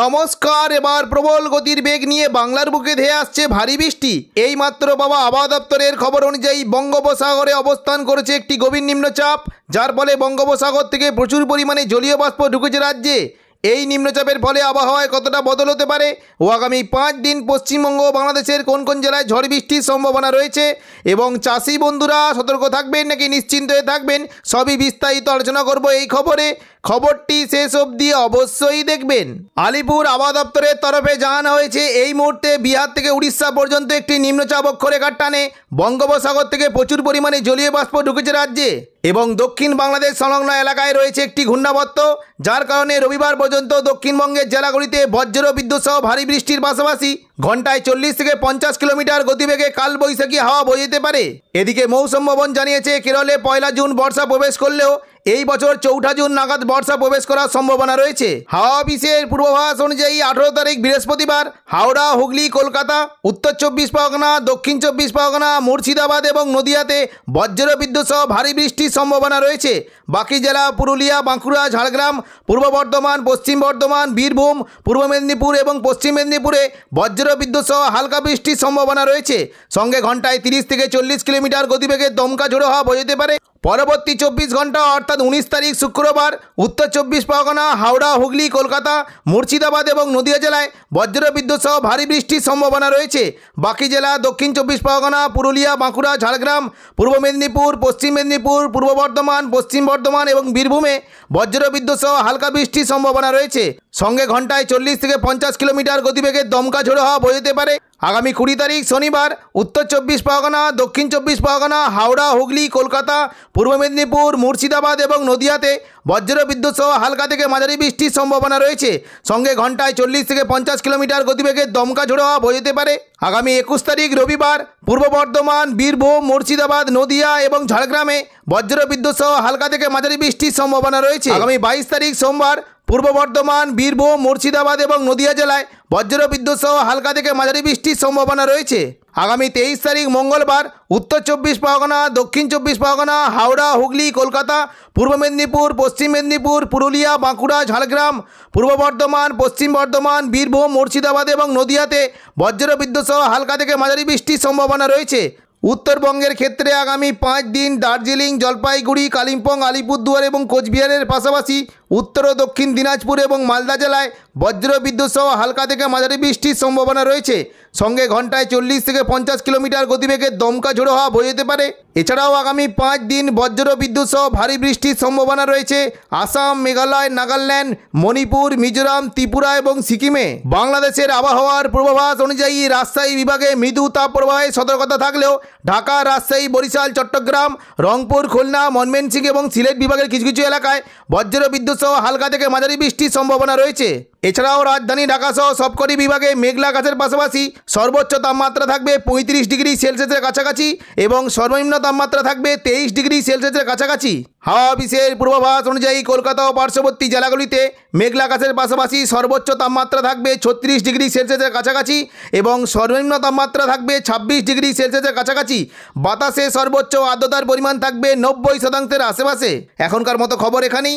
নমস্কার এবার প্রবল গতির বেগ নিয়ে বাংলার বুকে ধেয়ে আসছে ভারী বৃষ্টি এই মাত্র বাবা আবহাওয়া দপ্তরের খবর অনুযায়ী বঙ্গোপসাগরে অবস্থান করেছে একটি গভীর নিম্নচাপ যার ফলে বঙ্গোপসাগর থেকে প্রচুর পরিমাণে জলীয় বাষ্প ঢুকেছে রাজ্যে এই নিম্নচাপের ফলে আবহাওয়ায় কতটা বদল হতে পারে ও আগামী পাঁচ দিন পশ্চিমবঙ্গ বাংলাদেশের কোন কোন জেলায় ঝড় বৃষ্টির সম্ভাবনা রয়েছে এবং চাষি বন্ধুরা সতর্ক থাকবেন নাকি নিশ্চিন্ত হয়ে থাকবেন সবই বিস্তারিত আলোচনা করব এই খবরে খবরটি শেষ অবধি অবশ্যই দেখবেন আলিপুর আবহাওয়া দপ্তরের তরফে জানানো হয়েছে এই মুহূর্তে বিহার থেকে উড়িষ্যা পর্যন্ত একটি নিম্নচাপ অক্ষরেখার টানে বঙ্গোপসাগর থেকে প্রচুর পরিমাণে জলীয় বাষ্প ঢুকেছে রাজ্যে এবং দক্ষিণ বাংলাদেশ সংলগ্ন এলাকায় রয়েছে একটি ঘূর্ণাবর্ত যার কারণে রবিবার পর্যন্ত দক্ষিণবঙ্গের জেলাগুলিতে বজ্র বিদ্যুৎ সহ ভারী বৃষ্টির পাশাপাশি ঘন্টায় চল্লিশ থেকে পঞ্চাশ কিলোমিটার গতিবেগে কালবৈশাখী হাওয়া বইতে পারে এদিকে মৌসম ভবন জানিয়েছে কেরলে পয়লা জুন বর্ষা প্রবেশ করলেও এই বছর চৌঠা জুন নাগাদ বর্ষা প্রবেশ করার সম্ভাবনা রয়েছে হাওয়া অফিসের পূর্বাভাস অনুযায়ী আঠেরো তারিখ বৃহস্পতিবার হাওড়া হুগলি কলকাতা উত্তর চব্বিশ পরগনা দক্ষিণ চব্বিশ পরগনা মুর্শিদাবাদ এবং নদিয়াতে বজ্র বিদ্যুৎ সহ ভারী বৃষ্টির সম্ভাবনা রয়েছে বাকি জেলা পুরুলিয়া বাঁকুড়া ঝাড়গ্রাম পূর্ব বর্ধমান পশ্চিম বর্ধমান বীরভূম পূর্ব মেদিনীপুর এবং পশ্চিম মেদিনীপুরে বজ্র বজ্রবিদ্যুৎ সহ হালকা বৃষ্টির সম্ভাবনা রয়েছে সঙ্গে ঘন্টায় তিরিশ থেকে চল্লিশ কিলোমিটার গতিবেগে দমকা ঝোড়ো হওয়া বোঝাতে পারে পরবর্তী চব্বিশ ঘন্টা অর্থাৎ উনিশ তারিখ শুক্রবার উত্তর চব্বিশ পরগনা হাওড়া হুগলি কলকাতা মুর্শিদাবাদ এবং নদীয়া জেলায় বজ্রবিদ্যুৎ সহ ভারী বৃষ্টির সম্ভাবনা রয়েছে বাকি জেলা দক্ষিণ চব্বিশ পরগনা পুরুলিয়া বাঁকুড়া ঝাড়গ্রাম পূর্ব মেদিনীপুর পশ্চিম মেদিনীপুর পূর্ব বর্ধমান পশ্চিম বর্ধমান এবং বীরভূমে বজ্রবিদ্যুৎ সহ হালকা বৃষ্টির সম্ভাবনা রয়েছে সঙ্গে ঘন্টায় চল্লিশ থেকে পঞ্চাশ কিলোমিটার গতিবেগে দমকা ঝোড়ো হওয়া বোঝাতে পারে আগামী কুড়ি তারিখ শনিবার উত্তর চব্বিশ পরগনা দক্ষিণ চব্বিশ পরগনা হাওড়া হুগলি কলকাতা পূর্ব মেদিনীপুর মুর্শিদাবাদ এবং নদিয়াতে বজ্র বিদ্যুৎ সহ হালকা থেকে মাঝারি বৃষ্টির সম্ভাবনা রয়েছে সঙ্গে ঘন্টায় চল্লিশ থেকে পঞ্চাশ কিলোমিটার গতিবেগের দমকা ঝোড়ো হওয়া যেতে পারে আগামী একুশ তারিখ রবিবার পূর্ব বর্ধমান বীরভূম মুর্শিদাবাদ নদিয়া এবং ঝাড়গ্রামে বজ্র বিদ্যুৎ সহ হালকা থেকে মাঝারি বৃষ্টির সম্ভাবনা রয়েছে আগামী বাইশ তারিখ সোমবার পূর্ব বর্ধমান বীরভূম মুর্শিদাবাদ এবং নদিয়া জেলায় বিদ্যুৎ সহ হালকা থেকে মাঝারি বৃষ্টির সম্ভাবনা রয়েছে আগামী তেইশ তারিখ মঙ্গলবার উত্তর চব্বিশ পরগনা দক্ষিণ চব্বিশ পরগনা হাওড়া হুগলি কলকাতা পূর্ব মেদিনীপুর পশ্চিম মেদিনীপুর পুরুলিয়া বাঁকুড়া ঝাড়গ্রাম পূর্ব বর্ধমান পশ্চিম বর্ধমান বীরভূম মুর্শিদাবাদ এবং নদিয়াতে বিদ্যুৎ সহ হালকা থেকে মাঝারি বৃষ্টির সম্ভাবনা রয়েছে উত্তরবঙ্গের ক্ষেত্রে আগামী পাঁচ দিন দার্জিলিং জলপাইগুড়ি কালিম্পং আলিপুরদুয়ার এবং কোচবিহারের পাশাপাশি উত্তর ও দক্ষিণ দিনাজপুর এবং মালদা জেলায় বজ্র বিদ্যুৎ সহ হালকা থেকে মাঝারি বৃষ্টির সম্ভাবনা রয়েছে সঙ্গে ঘন্টায় চল্লিশ থেকে পঞ্চাশ কিলোমিটার গতিবেগে দমকা ঝোড়ো হওয়া বয়ে যেতে পারে এছাড়াও আগামী পাঁচ দিন বজ্র বিদ্যুৎ সহ ভারী বৃষ্টির সম্ভাবনা রয়েছে আসাম মেঘালয় নাগাল্যান্ড মণিপুর মিজোরাম ত্রিপুরা এবং সিকিমে বাংলাদেশের আবহাওয়ার পূর্বাভাস অনুযায়ী রাজশাহী বিভাগে মৃদু তাপ প্রবাহে সতর্কতা থাকলেও ঢাকা রাজশাহী বরিশাল চট্টগ্রাম রংপুর খুলনা মনমেনসিং এবং সিলেট বিভাগের কিছু কিছু এলাকায় বজ্র বিদ্যুৎ সহ হালকা থেকে মাঝারি বৃষ্টির সম্ভাবনা রয়েছে এছাড়াও রাজধানী ঢাকাসহ সবকটি বিভাগে মেঘলা গাছের পাশাপাশি সর্বোচ্চ তাপমাত্রা থাকবে পঁয়ত্রিশ ডিগ্রি সেলসিয়াসের কাছাকাছি এবং সর্বনিম্ন তাপমাত্রা থাকবে তেইশ ডিগ্রি সেলসিয়াসের কাছাকাছি হাওয়া অফিসের পূর্বাভাস অনুযায়ী কলকাতা ও পার্শ্ববর্তী জেলাগুলিতে মেঘলা গাছের পাশাপাশি সর্বোচ্চ তাপমাত্রা থাকবে ছত্রিশ ডিগ্রি সেলসিয়াসের কাছাকাছি এবং সর্বনিম্ন তাপমাত্রা থাকবে ছাব্বিশ ডিগ্রি সেলসিয়াসের কাছাকাছি বাতাসে সর্বোচ্চ আর্দ্রতার পরিমাণ থাকবে নব্বই শতাংশের আশেপাশে এখনকার মতো খবর এখানেই